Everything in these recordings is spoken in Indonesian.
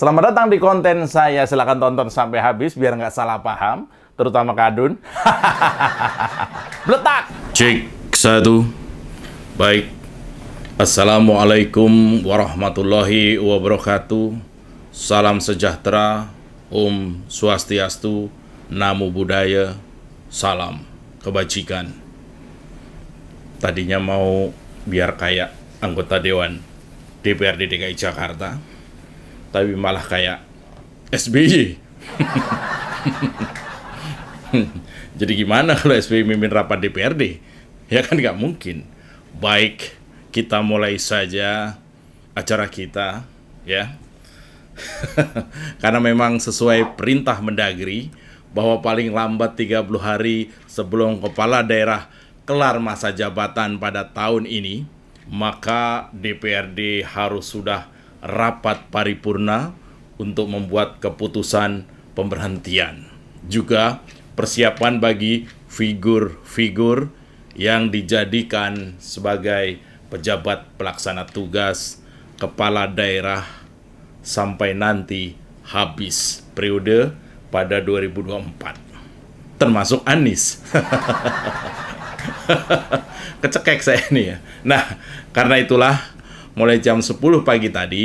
Selamat datang di konten saya. Silahkan tonton sampai habis biar nggak salah paham. Terutama Kadun. Letak. Cek satu. Baik. Assalamualaikum warahmatullahi wabarakatuh. Salam sejahtera. Om Swastiastu. Namo Buddhaya. Salam kebajikan. Tadinya mau biar kayak anggota Dewan DPRD DKI Jakarta tapi malah kayak SBY. Jadi gimana kalau SBY mimpin rapat DPRD? Ya kan nggak mungkin. Baik, kita mulai saja acara kita, ya. Karena memang sesuai perintah Mendagri bahwa paling lambat 30 hari sebelum kepala daerah kelar masa jabatan pada tahun ini, maka DPRD harus sudah rapat paripurna untuk membuat keputusan pemberhentian. Juga persiapan bagi figur-figur yang dijadikan sebagai pejabat pelaksana tugas kepala daerah sampai nanti habis periode pada 2024 termasuk Anies kecekek saya ini ya nah karena itulah mulai jam 10 pagi tadi,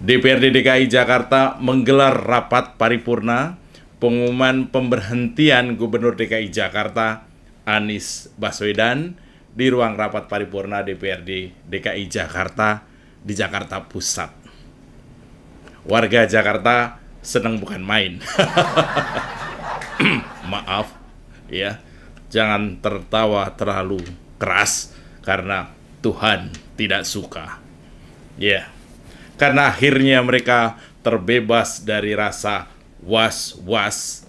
DPRD DKI Jakarta menggelar rapat paripurna pengumuman pemberhentian Gubernur DKI Jakarta Anies Baswedan di ruang rapat paripurna DPRD DKI Jakarta di Jakarta Pusat. Warga Jakarta senang bukan main. Maaf ya, jangan tertawa terlalu keras karena Tuhan tidak suka. Ya. Yeah. Karena akhirnya mereka terbebas dari rasa was-was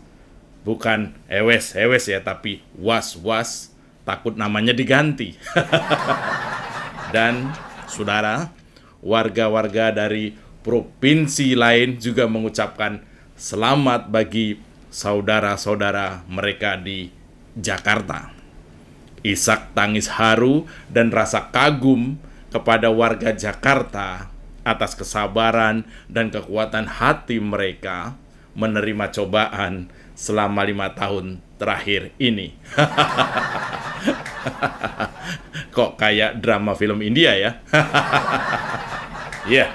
bukan ewes-ewes ya tapi was-was takut namanya diganti. Dan saudara, warga-warga dari provinsi lain juga mengucapkan selamat bagi saudara-saudara mereka di Jakarta. Isak tangis haru dan rasa kagum kepada warga Jakarta atas kesabaran dan kekuatan hati mereka menerima cobaan selama lima tahun terakhir ini. Kok kayak drama film India ya? ya,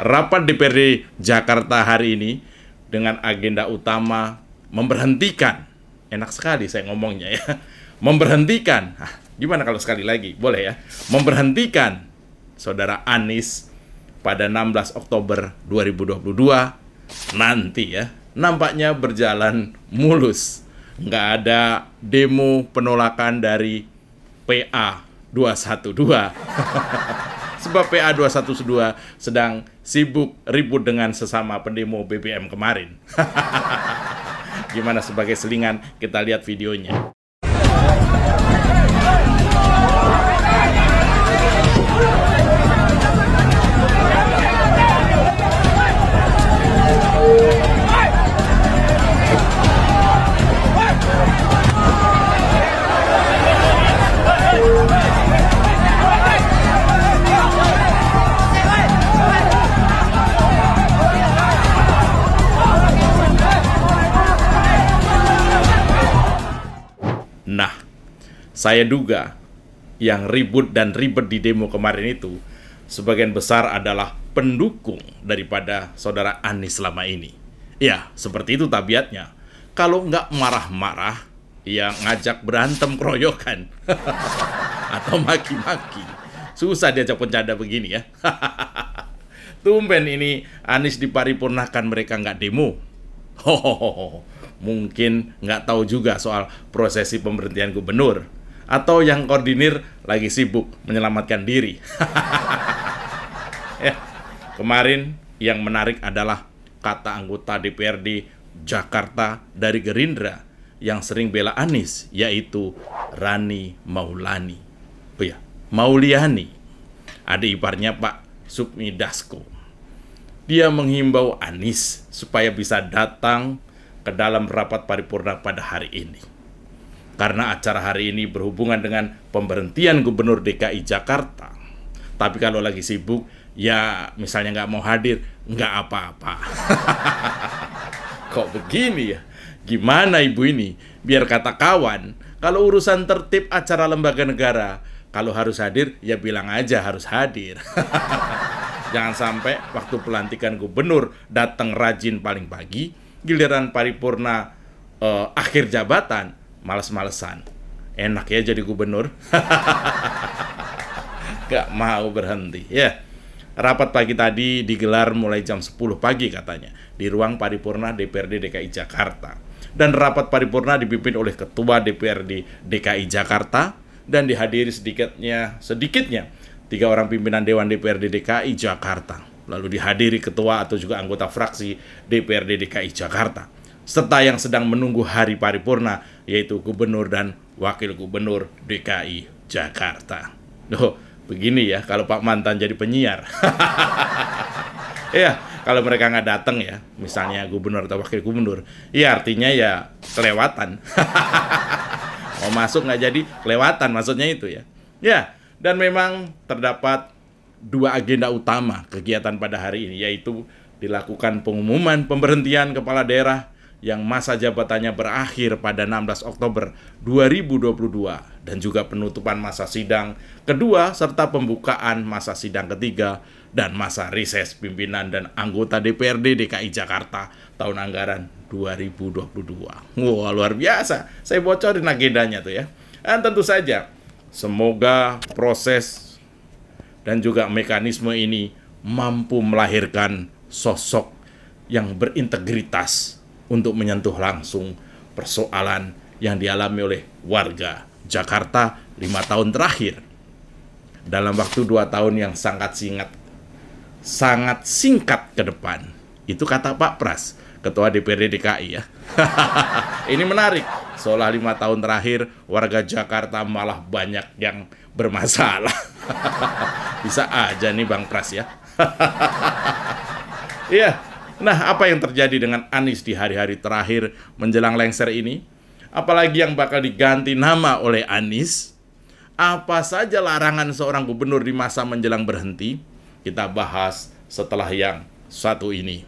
rapat DPRD Jakarta hari ini dengan agenda utama memberhentikan. Enak sekali saya ngomongnya ya. Memberhentikan. gimana kalau sekali lagi? Boleh ya? Memberhentikan Saudara Anies pada 16 Oktober 2022 nanti ya. Nampaknya berjalan mulus. Nggak ada demo penolakan dari PA 212. Sebab PA 212 sedang sibuk ribut dengan sesama pendemo BBM kemarin. Gimana sebagai selingan kita lihat videonya. Saya duga yang ribut dan ribet di demo kemarin itu sebagian besar adalah pendukung daripada saudara Anies selama ini. Ya, seperti itu tabiatnya. Kalau nggak marah-marah, ya ngajak berantem keroyokan. Atau maki-maki. Susah diajak pencanda begini ya. Tumben ini Anies diparipurnakan mereka nggak demo. Hohoho, mungkin nggak tahu juga soal prosesi pemberhentian gubernur atau yang koordinir lagi sibuk menyelamatkan diri. ya. Kemarin yang menarik adalah kata anggota DPRD Jakarta dari Gerindra yang sering bela Anis yaitu Rani Maulani. Oh ya, Mauliani. Adik iparnya Pak Submi Dasko. Dia menghimbau Anis supaya bisa datang ke dalam rapat paripurna pada hari ini karena acara hari ini berhubungan dengan pemberhentian Gubernur DKI Jakarta. Tapi kalau lagi sibuk, ya misalnya nggak mau hadir, nggak apa-apa. Kok begini ya? Gimana ibu ini? Biar kata kawan, kalau urusan tertib acara lembaga negara, kalau harus hadir, ya bilang aja harus hadir. Jangan sampai waktu pelantikan gubernur datang rajin paling pagi, giliran paripurna eh, akhir jabatan males-malesan. Enak ya jadi gubernur. Gak mau berhenti. Ya. Yeah. Rapat pagi tadi digelar mulai jam 10 pagi katanya di ruang paripurna DPRD DKI Jakarta. Dan rapat paripurna dipimpin oleh Ketua DPRD DKI Jakarta dan dihadiri sedikitnya sedikitnya tiga orang pimpinan Dewan DPRD DKI Jakarta. Lalu dihadiri ketua atau juga anggota fraksi DPRD DKI Jakarta serta yang sedang menunggu hari paripurna yaitu gubernur dan wakil gubernur DKI Jakarta. Oh, begini ya kalau Pak Mantan jadi penyiar. Iya, kalau mereka nggak datang ya, misalnya gubernur atau wakil gubernur, iya artinya ya kelewatan. Mau masuk nggak jadi kelewatan maksudnya itu ya. Ya, dan memang terdapat dua agenda utama kegiatan pada hari ini yaitu dilakukan pengumuman pemberhentian kepala daerah yang masa jabatannya berakhir pada 16 Oktober 2022 dan juga penutupan masa sidang kedua serta pembukaan masa sidang ketiga dan masa reses pimpinan dan anggota DPRD DKI Jakarta tahun anggaran 2022. Wah, luar biasa. Saya bocorin agendanya tuh ya. Dan tentu saja semoga proses dan juga mekanisme ini mampu melahirkan sosok yang berintegritas untuk menyentuh langsung persoalan yang dialami oleh warga Jakarta lima tahun terakhir. Dalam waktu dua tahun yang sangat singkat, sangat singkat ke depan. Itu kata Pak Pras, Ketua DPRD DKI ya. Ini menarik. Seolah lima tahun terakhir warga Jakarta malah banyak yang bermasalah. Bisa aja nih Bang Pras ya. Iya. Nah, apa yang terjadi dengan Anies di hari-hari terakhir menjelang lengser ini? Apalagi yang bakal diganti nama oleh Anies? Apa saja larangan seorang gubernur di masa menjelang berhenti? Kita bahas setelah yang satu ini.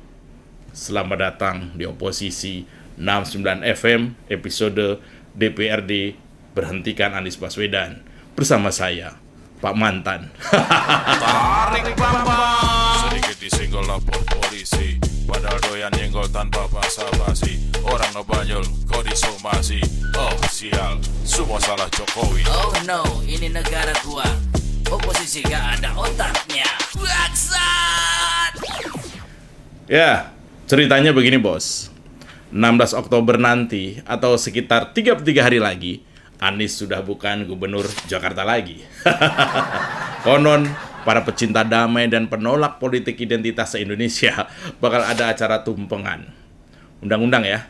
Selamat datang di oposisi 69 FM episode DPRD berhentikan Anies Baswedan bersama saya Pak Mantan. Tarik bambang. Sedikit disinggol lapor polisi. Padahal doyan nyenggol tanpa basa basi Orang banyol, kau disomasi Oh sial, semua salah Jokowi Oh no, ini negara gua Oposisi gak ada otaknya Baksat Ya, ceritanya begini bos 16 Oktober nanti atau sekitar 33 hari lagi Anies sudah bukan gubernur Jakarta lagi. Konon para pecinta damai dan penolak politik identitas se-Indonesia bakal ada acara tumpengan. Undang-undang ya.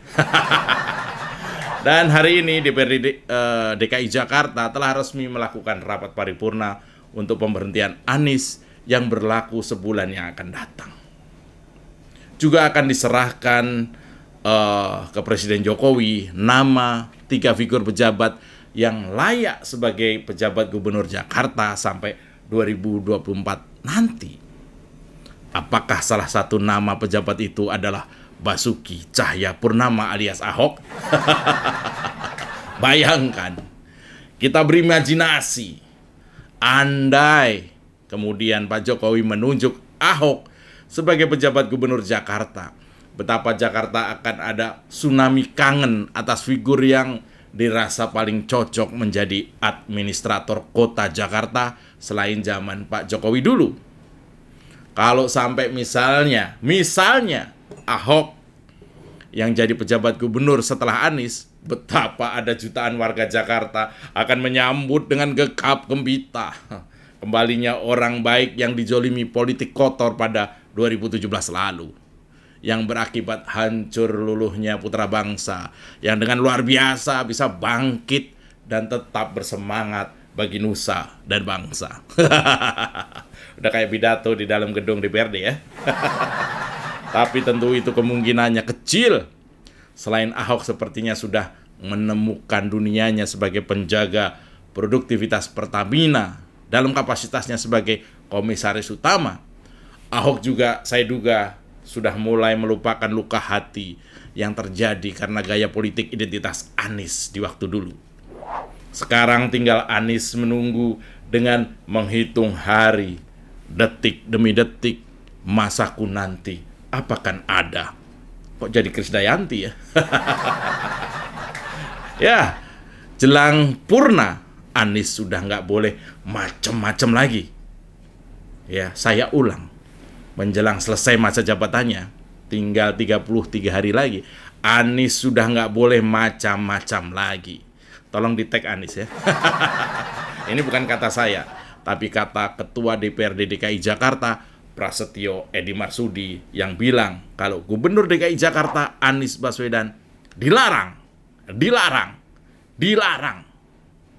dan hari ini DPRD uh, eh, DKI Jakarta telah resmi melakukan rapat paripurna untuk pemberhentian Anies yang berlaku sebulan yang akan datang. Juga akan diserahkan uh, ke Presiden Jokowi nama tiga figur pejabat yang layak sebagai pejabat gubernur Jakarta sampai 2024 nanti. Apakah salah satu nama pejabat itu adalah Basuki Cahya Purnama alias Ahok? Bayangkan, kita berimajinasi. Andai kemudian Pak Jokowi menunjuk Ahok sebagai pejabat gubernur Jakarta, betapa Jakarta akan ada tsunami kangen atas figur yang dirasa paling cocok menjadi administrator kota Jakarta selain zaman Pak Jokowi dulu. Kalau sampai misalnya, misalnya Ahok yang jadi pejabat gubernur setelah Anies, betapa ada jutaan warga Jakarta akan menyambut dengan gekap gembita kembalinya orang baik yang dijolimi politik kotor pada 2017 lalu yang berakibat hancur luluhnya putra bangsa yang dengan luar biasa bisa bangkit dan tetap bersemangat bagi nusa dan bangsa. Udah kayak pidato di dalam gedung DPRD ya. Tapi tentu itu kemungkinannya kecil. Selain Ahok sepertinya sudah menemukan dunianya sebagai penjaga produktivitas Pertamina dalam kapasitasnya sebagai komisaris utama. Ahok juga saya duga sudah mulai melupakan luka hati yang terjadi karena gaya politik identitas Anis di waktu dulu. Sekarang tinggal Anis menunggu dengan menghitung hari, detik demi detik, masaku nanti apakah ada. Kok jadi Krisdayanti ya? ya, jelang purna Anis sudah nggak boleh macem-macem lagi. Ya, saya ulang menjelang selesai masa jabatannya, tinggal 33 hari lagi, Anies sudah nggak boleh macam-macam lagi. Tolong di tag Anies ya. Ini bukan kata saya, tapi kata Ketua DPRD DKI Jakarta, Prasetyo Edi Marsudi yang bilang kalau Gubernur DKI Jakarta Anies Baswedan dilarang, dilarang, dilarang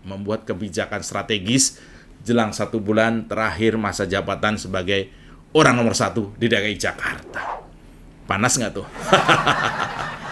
membuat kebijakan strategis jelang satu bulan terakhir masa jabatan sebagai orang nomor satu di DKI Jakarta. Panas nggak tuh?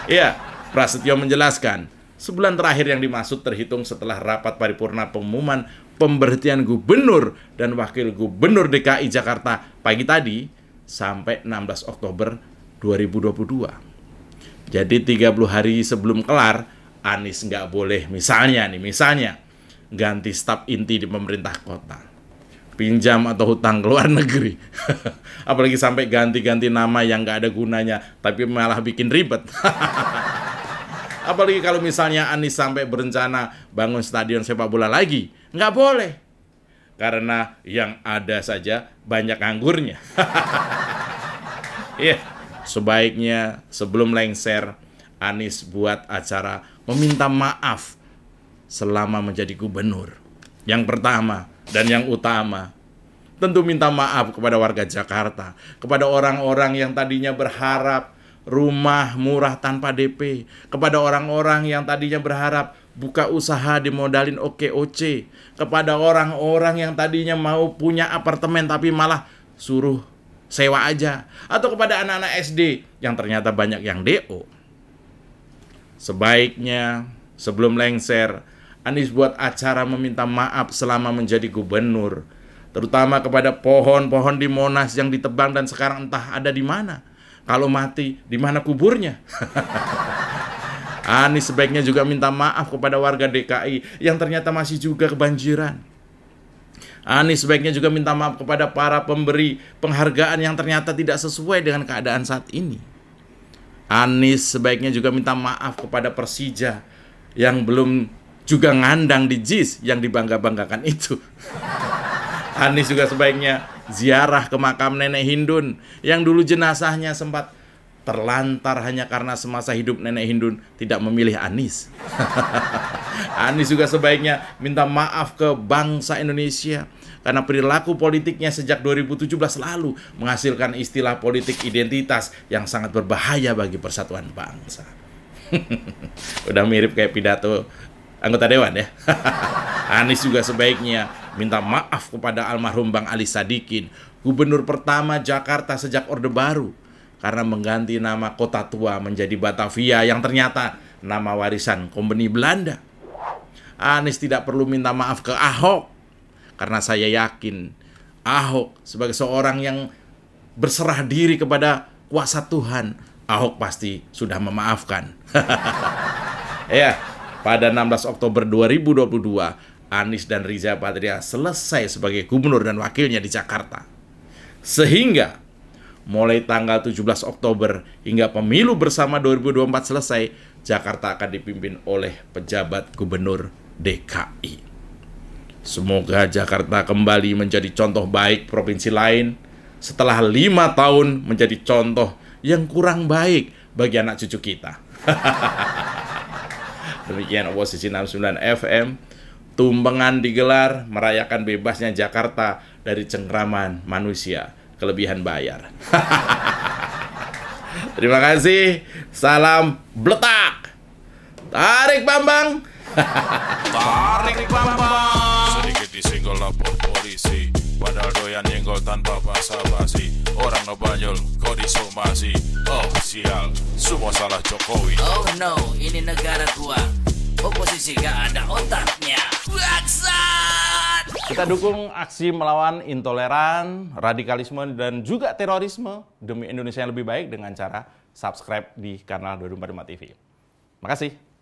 Iya, Prasetyo menjelaskan, sebulan terakhir yang dimaksud terhitung setelah rapat paripurna pengumuman pemberhentian gubernur dan wakil gubernur DKI Jakarta pagi tadi sampai 16 Oktober 2022. Jadi 30 hari sebelum kelar, Anies nggak boleh misalnya nih, misalnya ganti staf inti di pemerintah kota pinjam atau hutang ke luar negeri. Apalagi sampai ganti-ganti nama yang nggak ada gunanya, tapi malah bikin ribet. Apalagi kalau misalnya Anies sampai berencana bangun stadion sepak bola lagi, nggak boleh. Karena yang ada saja banyak anggurnya. Iya, yeah. sebaiknya sebelum lengser, Anies buat acara meminta maaf selama menjadi gubernur. Yang pertama, dan yang utama tentu minta maaf kepada warga Jakarta, kepada orang-orang yang tadinya berharap rumah murah tanpa DP, kepada orang-orang yang tadinya berharap buka usaha dimodalin OKOC, kepada orang-orang yang tadinya mau punya apartemen tapi malah suruh sewa aja, atau kepada anak-anak SD yang ternyata banyak yang DO. Sebaiknya sebelum lengser, Anies buat acara meminta maaf selama menjadi gubernur, terutama kepada pohon-pohon di Monas yang ditebang dan sekarang entah ada di mana. Kalau mati, di mana kuburnya? Anies sebaiknya juga minta maaf kepada warga DKI yang ternyata masih juga kebanjiran. Anies sebaiknya juga minta maaf kepada para pemberi penghargaan yang ternyata tidak sesuai dengan keadaan saat ini. Anies sebaiknya juga minta maaf kepada Persija yang belum juga ngandang di JIS yang dibangga-banggakan itu. Anies juga sebaiknya ziarah ke makam nenek Hindun yang dulu jenazahnya sempat terlantar hanya karena semasa hidup nenek Hindun tidak memilih Anies. Anies juga sebaiknya minta maaf ke bangsa Indonesia karena perilaku politiknya sejak 2017 lalu menghasilkan istilah politik identitas yang sangat berbahaya bagi persatuan bangsa. Udah mirip kayak pidato anggota dewan ya. Anies juga sebaiknya minta maaf kepada almarhum Bang Ali Sadikin, gubernur pertama Jakarta sejak Orde Baru karena mengganti nama kota tua menjadi Batavia yang ternyata nama warisan Kompeni Belanda. Anies tidak perlu minta maaf ke Ahok karena saya yakin Ahok sebagai seorang yang berserah diri kepada kuasa Tuhan, Ahok pasti sudah memaafkan. ya, pada 16 Oktober 2022, Anies dan Riza Patria selesai sebagai gubernur dan wakilnya di Jakarta. Sehingga mulai tanggal 17 Oktober hingga pemilu bersama 2024 selesai, Jakarta akan dipimpin oleh pejabat gubernur DKI. Semoga Jakarta kembali menjadi contoh baik provinsi lain setelah lima tahun menjadi contoh yang kurang baik bagi anak cucu kita. Demikian Oposisi 69 FM. Tumpengan digelar merayakan bebasnya Jakarta dari cengkraman manusia kelebihan bayar. Terima kasih. Salam bletak. Tarik Bambang. Tarik Bambang. Sedikit disinggol lapor polisi. Padahal doyan nyenggol tanpa basa basi. Orang ngebanyol, kau disomasi sosial Semua salah Jokowi Oh no, ini negara gua Oposisi gak ada otaknya Bangsat! Kita dukung aksi melawan intoleran, radikalisme, dan juga terorisme demi Indonesia yang lebih baik dengan cara subscribe di kanal 245 TV. Makasih.